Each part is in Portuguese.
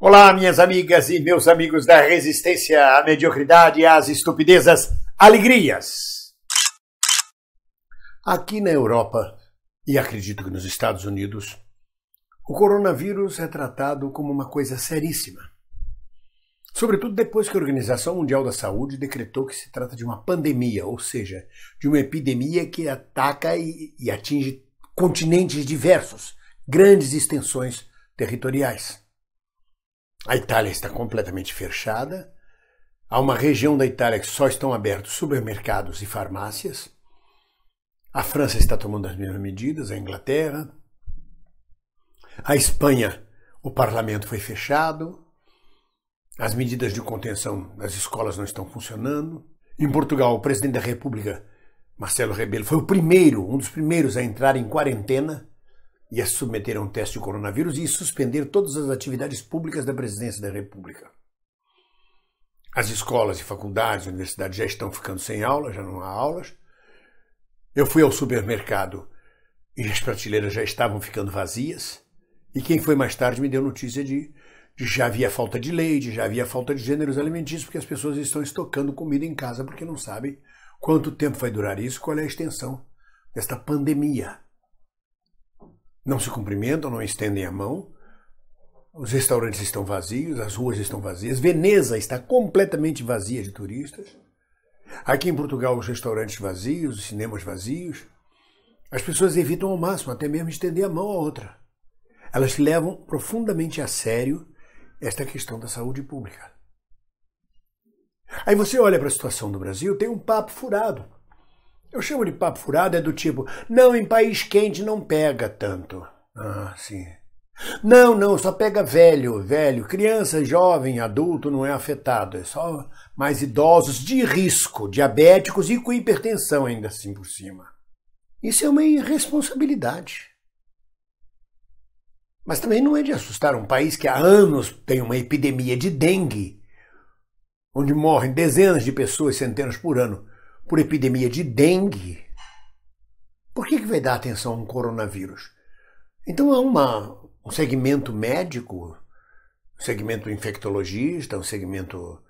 Olá, minhas amigas e meus amigos da resistência à mediocridade, e às estupidezas, alegrias. Aqui na Europa, e acredito que nos Estados Unidos, o coronavírus é tratado como uma coisa seríssima. Sobretudo depois que a Organização Mundial da Saúde decretou que se trata de uma pandemia, ou seja, de uma epidemia que ataca e, e atinge continentes diversos, grandes extensões territoriais. A Itália está completamente fechada. Há uma região da Itália que só estão abertos supermercados e farmácias. A França está tomando as mesmas medidas, a Inglaterra. A Espanha, o parlamento foi fechado. As medidas de contenção das escolas não estão funcionando. Em Portugal, o presidente da República, Marcelo Rebelo, foi o primeiro, um dos primeiros a entrar em quarentena ia submeter a um teste de coronavírus e suspender todas as atividades públicas da presidência da República. As escolas e faculdades, universidades já estão ficando sem aula, já não há aulas. Eu fui ao supermercado e as prateleiras já estavam ficando vazias. E quem foi mais tarde me deu notícia de, de já havia falta de leite, já havia falta de gêneros alimentícios, porque as pessoas estão estocando comida em casa porque não sabem quanto tempo vai durar isso, qual é a extensão desta pandemia não se cumprimentam, não estendem a mão. Os restaurantes estão vazios, as ruas estão vazias. Veneza está completamente vazia de turistas. Aqui em Portugal, os restaurantes vazios, os cinemas vazios. As pessoas evitam ao máximo até mesmo estender a mão à outra. Elas levam profundamente a sério esta questão da saúde pública. Aí você olha para a situação do Brasil, tem um papo furado. Eu chamo de papo furado é do tipo, não, em país quente não pega tanto. Ah, sim. Não, não, só pega velho, velho. Criança, jovem, adulto não é afetado. É só mais idosos de risco, diabéticos e com hipertensão ainda assim por cima. Isso é uma irresponsabilidade. Mas também não é de assustar um país que há anos tem uma epidemia de dengue, onde morrem dezenas de pessoas, centenas por ano por epidemia de dengue, por que, que vai dar atenção a um coronavírus? Então há uma, um segmento médico, um segmento infectologista, um segmento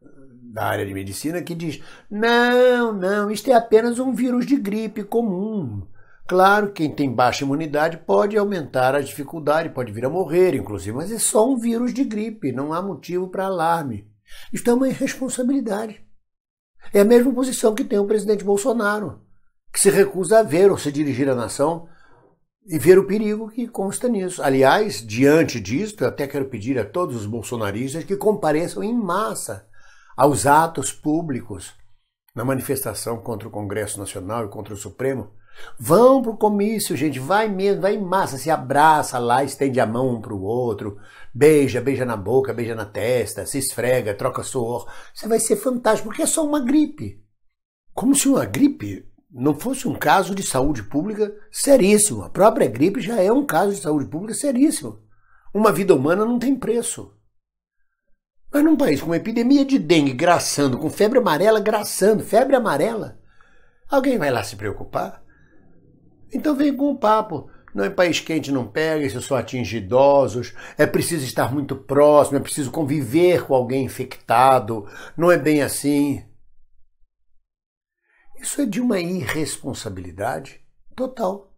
eh, da área de medicina que diz: não, não, isto é apenas um vírus de gripe comum. Claro, quem tem baixa imunidade pode aumentar a dificuldade, pode vir a morrer, inclusive, mas é só um vírus de gripe, não há motivo para alarme. Isto é uma irresponsabilidade. É a mesma posição que tem o presidente Bolsonaro, que se recusa a ver ou se dirigir à nação e ver o perigo que consta nisso. Aliás, diante disto, eu até quero pedir a todos os bolsonaristas que compareçam em massa aos atos públicos na manifestação contra o Congresso Nacional e contra o Supremo, Vão pro comício, gente, vai mesmo, vai em massa, se abraça lá, estende a mão um pro outro, beija, beija na boca, beija na testa, se esfrega, troca suor. Você vai ser fantástico, porque é só uma gripe. Como se uma gripe não fosse um caso de saúde pública seríssimo. A própria gripe já é um caso de saúde pública seríssimo. Uma vida humana não tem preço. Mas num país com epidemia de dengue graçando, com febre amarela graçando, febre amarela, alguém vai lá se preocupar? Então vem com o papo. Não, é país quente não pega, isso só atinge idosos, é preciso estar muito próximo, é preciso conviver com alguém infectado, não é bem assim. Isso é de uma irresponsabilidade total.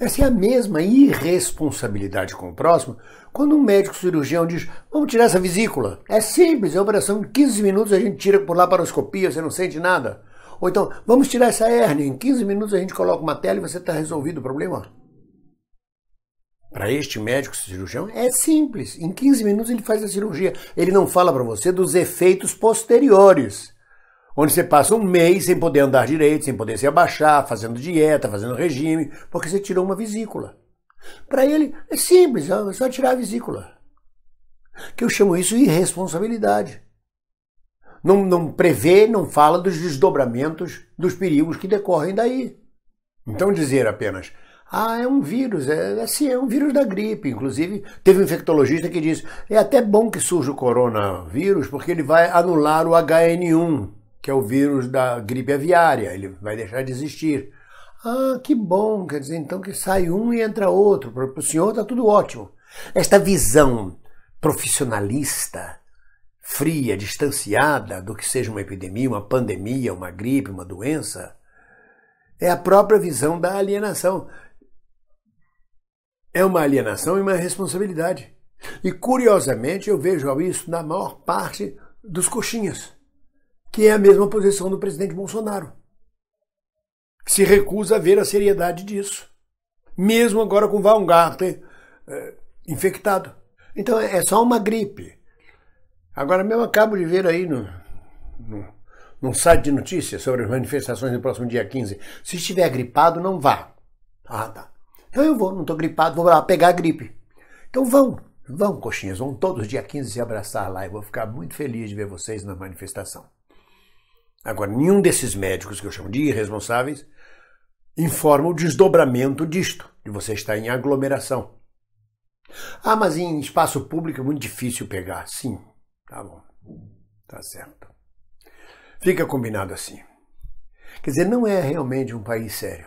Essa é a mesma irresponsabilidade com o próximo quando um médico cirurgião diz: vamos tirar essa vesícula. É simples, é uma operação, de 15 minutos a gente tira por lá laparoscopia, você não sente nada. Ou então, vamos tirar essa hérnia, em 15 minutos a gente coloca uma tela e você está resolvido o problema. Para este médico cirurgião é simples. Em 15 minutos ele faz a cirurgia. Ele não fala para você dos efeitos posteriores. Onde você passa um mês sem poder andar direito, sem poder se abaixar, fazendo dieta, fazendo regime, porque você tirou uma vesícula. Para ele é simples, é só tirar a vesícula. Que eu chamo isso de irresponsabilidade não, não prevê, não fala dos desdobramentos, dos perigos que decorrem daí. Então dizer apenas, ah, é um vírus, é assim, é um vírus da gripe. Inclusive, teve um infectologista que disse, é até bom que surja o coronavírus, porque ele vai anular o HN1, que é o vírus da gripe aviária, ele vai deixar de existir. Ah, que bom, quer dizer, então que sai um e entra outro. Para o senhor está tudo ótimo. Esta visão profissionalista fria, distanciada do que seja uma epidemia, uma pandemia, uma gripe, uma doença, é a própria visão da alienação. É uma alienação e uma responsabilidade. E curiosamente eu vejo isso na maior parte dos coxinhas, que é a mesma posição do presidente Bolsonaro, que se recusa a ver a seriedade disso, mesmo agora com Baumgarten eh, infectado. Então é só uma gripe. Agora mesmo acabo de ver aí no, no, num site de notícias sobre manifestações do próximo dia 15. Se estiver gripado, não vá. Ah, tá. Então eu vou, não estou gripado, vou lá pegar a gripe. Então vão, vão, coxinhas, vão todos dia 15 se abraçar lá e vou ficar muito feliz de ver vocês na manifestação. Agora, nenhum desses médicos que eu chamo de irresponsáveis informa o desdobramento disto, de você estar em aglomeração. Ah, mas em espaço público é muito difícil pegar. Sim, Tá bom. Tá certo. Fica combinado assim. Quer dizer, não é realmente um país sério.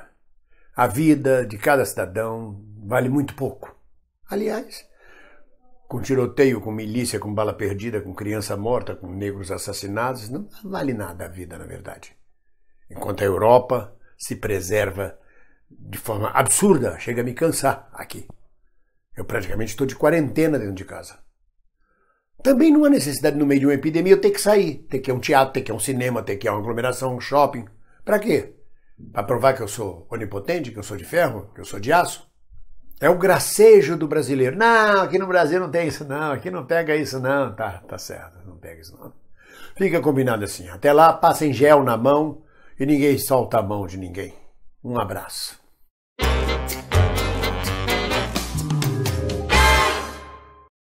A vida de cada cidadão vale muito pouco. Aliás, com tiroteio, com milícia, com bala perdida, com criança morta, com negros assassinados, não vale nada a vida, na verdade. Enquanto a Europa se preserva de forma absurda, chega a me cansar aqui. Eu praticamente estou de quarentena dentro de casa. Também não há necessidade, no meio de uma epidemia, eu ter que sair. Ter que ir a um teatro, ter que ir a um cinema, ter que ir a uma aglomeração, um shopping. Para quê? Para provar que eu sou onipotente, que eu sou de ferro, que eu sou de aço? É o gracejo do brasileiro. Não, aqui no Brasil não tem isso, não. Aqui não pega isso, não. Tá, tá certo, não pega isso, não. Fica combinado assim. Até lá, passem gel na mão e ninguém solta a mão de ninguém. Um abraço.